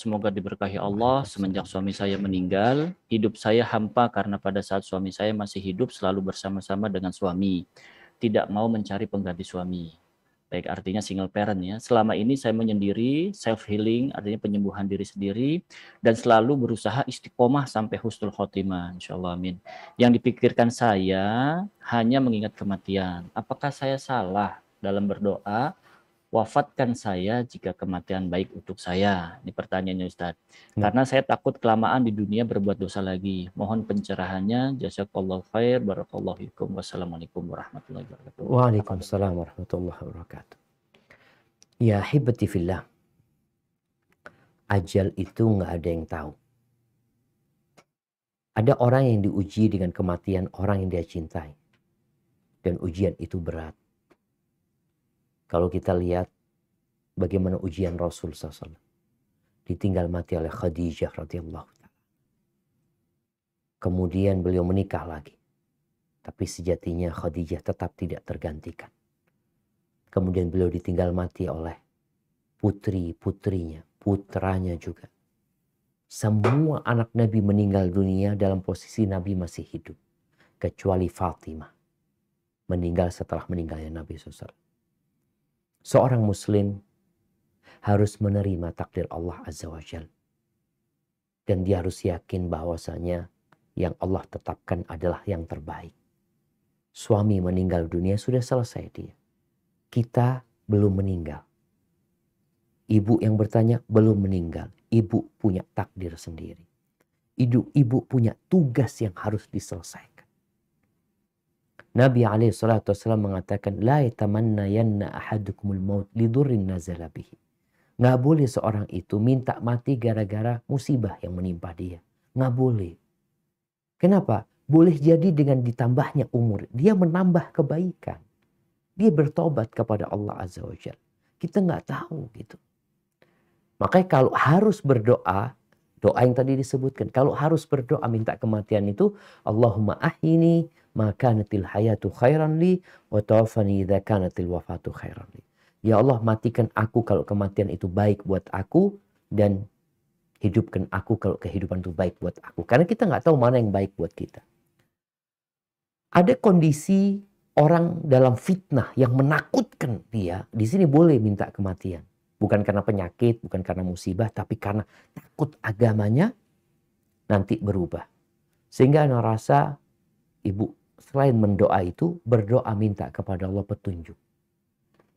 Semoga diberkahi Allah semenjak suami saya meninggal, hidup saya hampa karena pada saat suami saya masih hidup selalu bersama-sama dengan suami. Tidak mau mencari pengganti suami. Baik artinya single parent ya. Selama ini saya menyendiri, self healing artinya penyembuhan diri sendiri dan selalu berusaha istiqomah sampai husnul khotimah Allah, amin. Yang dipikirkan saya hanya mengingat kematian. Apakah saya salah dalam berdoa wafatkan saya jika kematian baik untuk saya. Ini pertanyaannya Ustaz. Hmm. Ya. Karena saya takut kelamaan di dunia berbuat dosa lagi. Mohon pencerahannya. Jazakallah khair. Barakallahu hikm. Wassalamualaikum warahmatullahi wabarakatuh. Waalaikumsalam warahmatullahi wabarakatuh. Ya hibati fillah. Ajal itu nggak ada yang tahu. Ada orang yang diuji dengan kematian orang yang dia cintai. Dan ujian itu berat kalau kita lihat bagaimana ujian Rasul SAW. Ditinggal mati oleh Khadijah radhiyallahu taala. Kemudian beliau menikah lagi. Tapi sejatinya Khadijah tetap tidak tergantikan. Kemudian beliau ditinggal mati oleh putri-putrinya, putranya juga. Semua anak Nabi meninggal dunia dalam posisi Nabi masih hidup. Kecuali Fatimah. Meninggal setelah meninggalnya Nabi SAW seorang muslim harus menerima takdir Allah Azza wa Jal. Dan dia harus yakin bahwasanya yang Allah tetapkan adalah yang terbaik. Suami meninggal dunia sudah selesai dia. Kita belum meninggal. Ibu yang bertanya belum meninggal. Ibu punya takdir sendiri. Ibu, ibu punya tugas yang harus diselesaikan. Nabi alaihi salatu wasallam mengatakan la yanna ahadukumul maut lidurrin nazala bihi. Nggak boleh seorang itu minta mati gara-gara musibah yang menimpa dia. Nggak boleh. Kenapa? Boleh jadi dengan ditambahnya umur. Dia menambah kebaikan. Dia bertobat kepada Allah Azza wa Kita nggak tahu gitu. Makanya kalau harus berdoa, Doa yang tadi disebutkan. Kalau harus berdoa minta kematian itu, Allahumma ahini maka natil hayatu khairan li wa idha wafatu khairan li. Ya Allah matikan aku kalau kematian itu baik buat aku dan hidupkan aku kalau kehidupan itu baik buat aku. Karena kita nggak tahu mana yang baik buat kita. Ada kondisi orang dalam fitnah yang menakutkan dia, di sini boleh minta kematian. Bukan karena penyakit, bukan karena musibah, tapi karena takut agamanya nanti berubah. Sehingga anak rasa ibu selain mendoa itu berdoa minta kepada Allah petunjuk.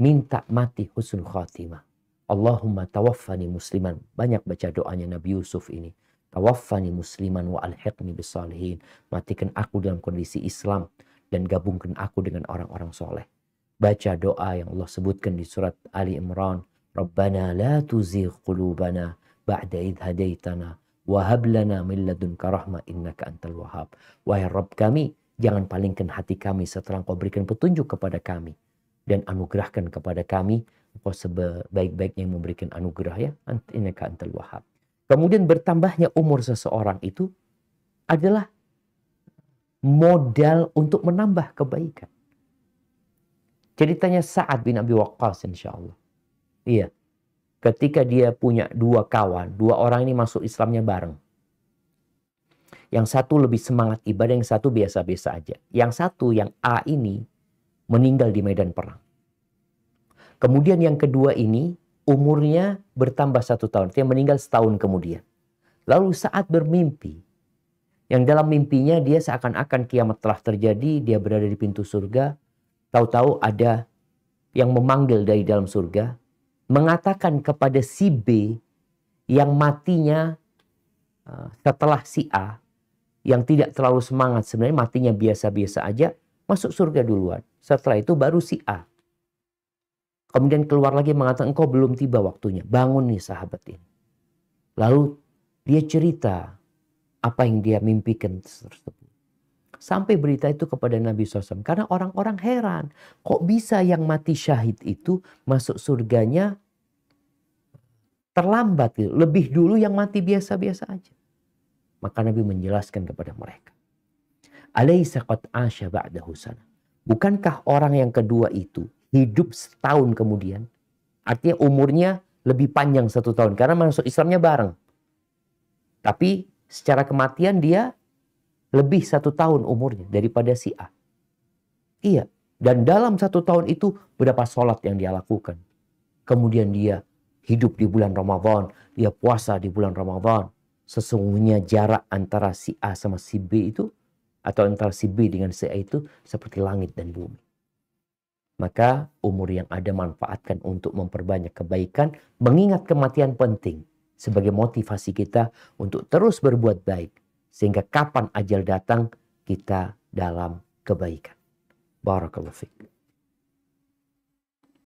Minta mati husnul khatimah. Allahumma tawaffani musliman. Banyak baca doanya Nabi Yusuf ini. Tawaffani musliman wa alhiqni bisalihin. Matikan aku dalam kondisi Islam dan gabungkan aku dengan orang-orang soleh. Baca doa yang Allah sebutkan di surat Ali Imran. ربنا لا تزيغ قلوبنا بعد إذ هديتنا وهب لنا من لدنك رحمة إنك أنت الوهاب Wahai Rabb kami, jangan palingkan hati kami setelah engkau berikan petunjuk kepada kami. Dan anugerahkan kepada kami, engkau sebaik-baiknya yang memberikan anugerah ya, innaka antal wahab. Kemudian bertambahnya umur seseorang itu adalah modal untuk menambah kebaikan. Ceritanya Sa'ad bin Abi Waqqas insya Allah. Iya. Ketika dia punya dua kawan, dua orang ini masuk Islamnya bareng. Yang satu lebih semangat ibadah, yang satu biasa-biasa aja. Yang satu, yang A ini meninggal di medan perang. Kemudian yang kedua ini umurnya bertambah satu tahun. Dia meninggal setahun kemudian. Lalu saat bermimpi, yang dalam mimpinya dia seakan-akan kiamat telah terjadi, dia berada di pintu surga, tahu-tahu ada yang memanggil dari dalam surga, mengatakan kepada si B yang matinya eh, setelah si A yang tidak terlalu semangat sebenarnya matinya biasa-biasa aja masuk surga duluan. Setelah itu baru si A. Kemudian keluar lagi mengatakan engkau belum tiba waktunya. Bangun nih sahabat ini. Lalu dia cerita apa yang dia mimpikan tersebut. Sampai berita itu kepada Nabi SAW. Karena orang-orang heran. Kok bisa yang mati syahid itu masuk surganya terlambat gitu. Lebih dulu yang mati biasa-biasa aja. Maka Nabi menjelaskan kepada mereka. Alaysa qad asya ba'dahu Bukankah orang yang kedua itu hidup setahun kemudian? Artinya umurnya lebih panjang satu tahun. Karena masuk Islamnya bareng. Tapi secara kematian dia lebih satu tahun umurnya daripada si A. Iya. Dan dalam satu tahun itu berapa sholat yang dia lakukan. Kemudian dia hidup di bulan Ramadan, dia puasa di bulan Ramadan. Sesungguhnya jarak antara si A sama si B itu atau antara si B dengan si A itu seperti langit dan bumi. Maka umur yang ada manfaatkan untuk memperbanyak kebaikan, mengingat kematian penting sebagai motivasi kita untuk terus berbuat baik sehingga kapan ajal datang kita dalam kebaikan. Barakallahu